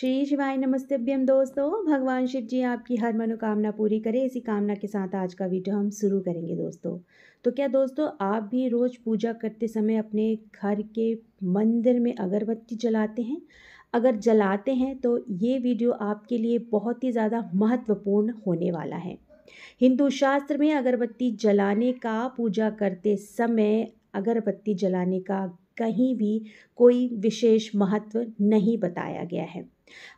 श्री शिवाय नमस्तेभ्यम दोस्तों भगवान शिव जी आपकी हर मनोकामना पूरी करें इसी कामना के साथ आज का वीडियो हम शुरू करेंगे दोस्तों तो क्या दोस्तों आप भी रोज़ पूजा करते समय अपने घर के मंदिर में अगरबत्ती जलाते हैं अगर जलाते हैं तो ये वीडियो आपके लिए बहुत ही ज़्यादा महत्वपूर्ण होने वाला है हिंदू शास्त्र में अगरबत्ती जलाने का पूजा करते समय अगरबत्ती जलाने का कहीं भी कोई विशेष महत्व नहीं बताया गया है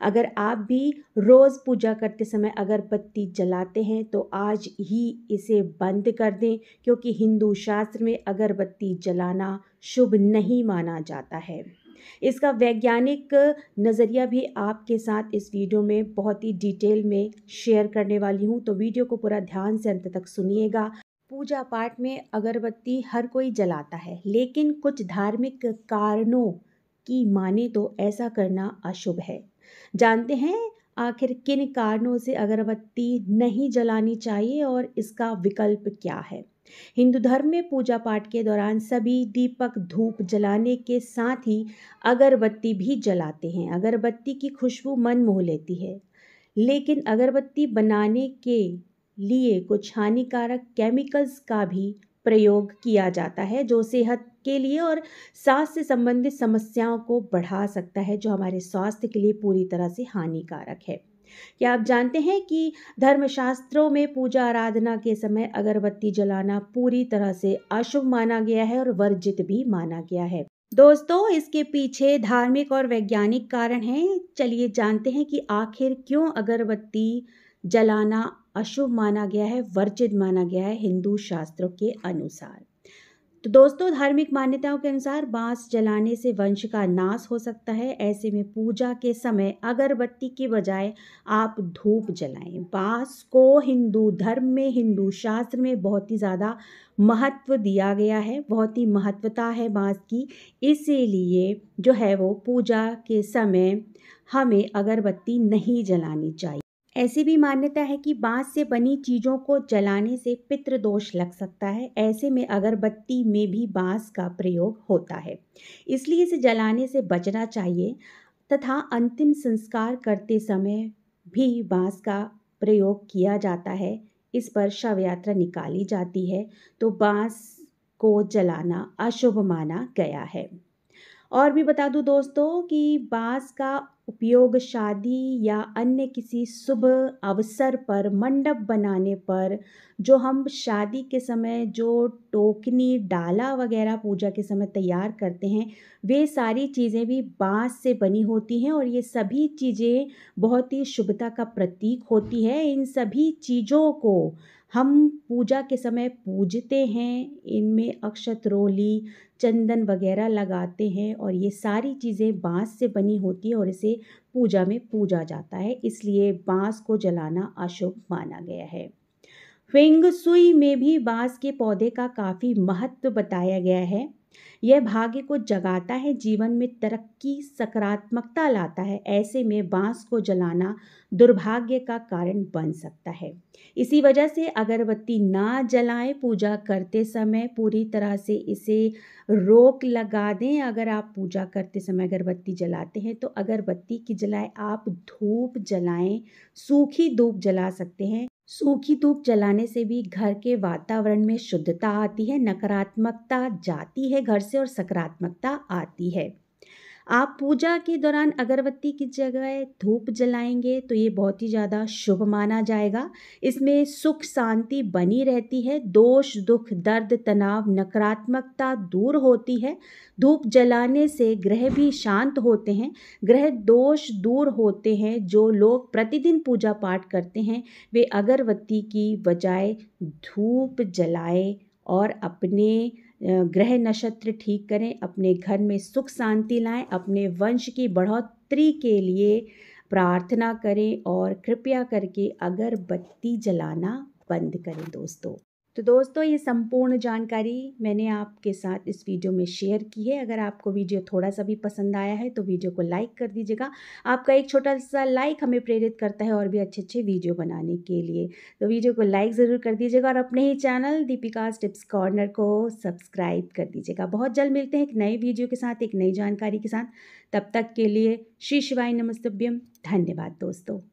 अगर आप भी रोज़ पूजा करते समय अगर बत्ती जलाते हैं तो आज ही इसे बंद कर दें क्योंकि हिंदू शास्त्र में अगरबत्ती जलाना शुभ नहीं माना जाता है इसका वैज्ञानिक नज़रिया भी आपके साथ इस वीडियो में बहुत ही डिटेल में शेयर करने वाली हूँ तो वीडियो को पूरा ध्यान से अंत तक सुनिएगा पूजा पाठ में अगरबत्ती हर कोई जलाता है लेकिन कुछ धार्मिक कारणों की माने तो ऐसा करना अशुभ है जानते हैं आखिर किन कारणों से अगरबत्ती नहीं जलानी चाहिए और इसका विकल्प क्या है हिंदू धर्म में पूजा पाठ के दौरान सभी दीपक धूप जलाने के साथ ही अगरबत्ती भी जलाते हैं अगरबत्ती की खुशबू मन मोह लेती है लेकिन अगरबत्ती बनाने के लिए कुछ हानिकारक केमिकल्स का भी प्रयोग किया जाता है जो सेहत के लिए और सांस से संबंधित समस्याओं को बढ़ा सकता है जो हमारे स्वास्थ्य के लिए पूरी तरह से हानिकारक है क्या आप जानते हैं कि धर्मशास्त्रों में पूजा आराधना के समय अगरबत्ती जलाना पूरी तरह से अशुभ माना गया है और वर्जित भी माना गया है दोस्तों इसके पीछे धार्मिक और वैज्ञानिक कारण हैं चलिए जानते हैं कि आखिर क्यों अगरबत्ती जलाना अशुभ माना गया है वर्जित माना गया है हिंदू शास्त्रों के अनुसार तो दोस्तों धार्मिक मान्यताओं के अनुसार बांस जलाने से वंश का नाश हो सकता है ऐसे में पूजा के समय अगरबत्ती के बजाय आप धूप जलाएं बांस को हिंदू धर्म में हिंदू शास्त्र में बहुत ही ज़्यादा महत्व दिया गया है बहुत ही महत्वता है बांस की इसीलिए जो है वो पूजा के समय हमें अगरबत्ती नहीं जलानी चाहिए ऐसी भी मान्यता है कि बांस से बनी चीज़ों को जलाने से पितृदोष दोष लग सकता है ऐसे में अगरबत्ती में भी बांस का प्रयोग होता है इसलिए इसे जलाने से बचना चाहिए तथा अंतिम संस्कार करते समय भी बांस का प्रयोग किया जाता है इस पर शव यात्रा निकाली जाती है तो बांस को जलाना अशुभ माना गया है और भी बता दूँ दोस्तों कि बाँस का उपयोग शादी या अन्य किसी शुभ अवसर पर मंडप बनाने पर जो हम शादी के समय जो टोकनी डाला वगैरह पूजा के समय तैयार करते हैं वे सारी चीज़ें भी बाँस से बनी होती हैं और ये सभी चीज़ें बहुत ही शुभता का प्रतीक होती है इन सभी चीज़ों को हम पूजा के समय पूजते हैं इनमें अक्षत रोली चंदन वगैरह लगाते हैं और ये सारी चीज़ें बाँस से बनी होती है और इसे पूजा में पूजा जाता है इसलिए बाँस को जलाना अशुभ माना गया है फेंग सुई में भी बाँस के पौधे का काफ़ी महत्व बताया गया है यह भाग्य को जगाता है जीवन में तरक्की सकारात्मकता लाता है ऐसे में बांस को जलाना दुर्भाग्य का कारण बन सकता है इसी वजह से अगरबत्ती ना जलाएं पूजा करते समय पूरी तरह से इसे रोक लगा दें अगर आप पूजा करते समय अगरबत्ती जलाते हैं तो अगरबत्ती की जलाएं आप धूप जलाएं सूखी धूप जला सकते हैं सूखी धूप जलाने से भी घर के वातावरण में शुद्धता आती है नकारात्मकता जाती है घर से और सकारात्मकता आती है आप पूजा के दौरान अगरबत्ती की जगह धूप जलाएंगे तो ये बहुत ही ज़्यादा शुभ माना जाएगा इसमें सुख शांति बनी रहती है दोष दुख दर्द तनाव नकारात्मकता दूर होती है धूप जलाने से ग्रह भी शांत होते हैं ग्रह दोष दूर होते हैं जो लोग प्रतिदिन पूजा पाठ करते हैं वे अगरबत्ती की बजाय धूप जलाए और अपने ग्रह नक्षत्र ठीक करें अपने घर में सुख शांति लाएं अपने वंश की बढ़ोतरी के लिए प्रार्थना करें और कृपया करके अगरबत्ती जलाना बंद करें दोस्तों तो दोस्तों ये संपूर्ण जानकारी मैंने आपके साथ इस वीडियो में शेयर की है अगर आपको वीडियो थोड़ा सा भी पसंद आया है तो वीडियो को लाइक कर दीजिएगा आपका एक छोटा सा लाइक हमें प्रेरित करता है और भी अच्छे अच्छे वीडियो बनाने के लिए तो वीडियो को लाइक ज़रूर कर दीजिएगा और अपने ही चैनल दीपिका टिप्स कॉर्नर को सब्सक्राइब कर दीजिएगा बहुत जल्द मिलते हैं एक नए वीडियो के साथ एक नई जानकारी के साथ तब तक के लिए श्री शिवाय नमस्तभ्यम धन्यवाद दोस्तों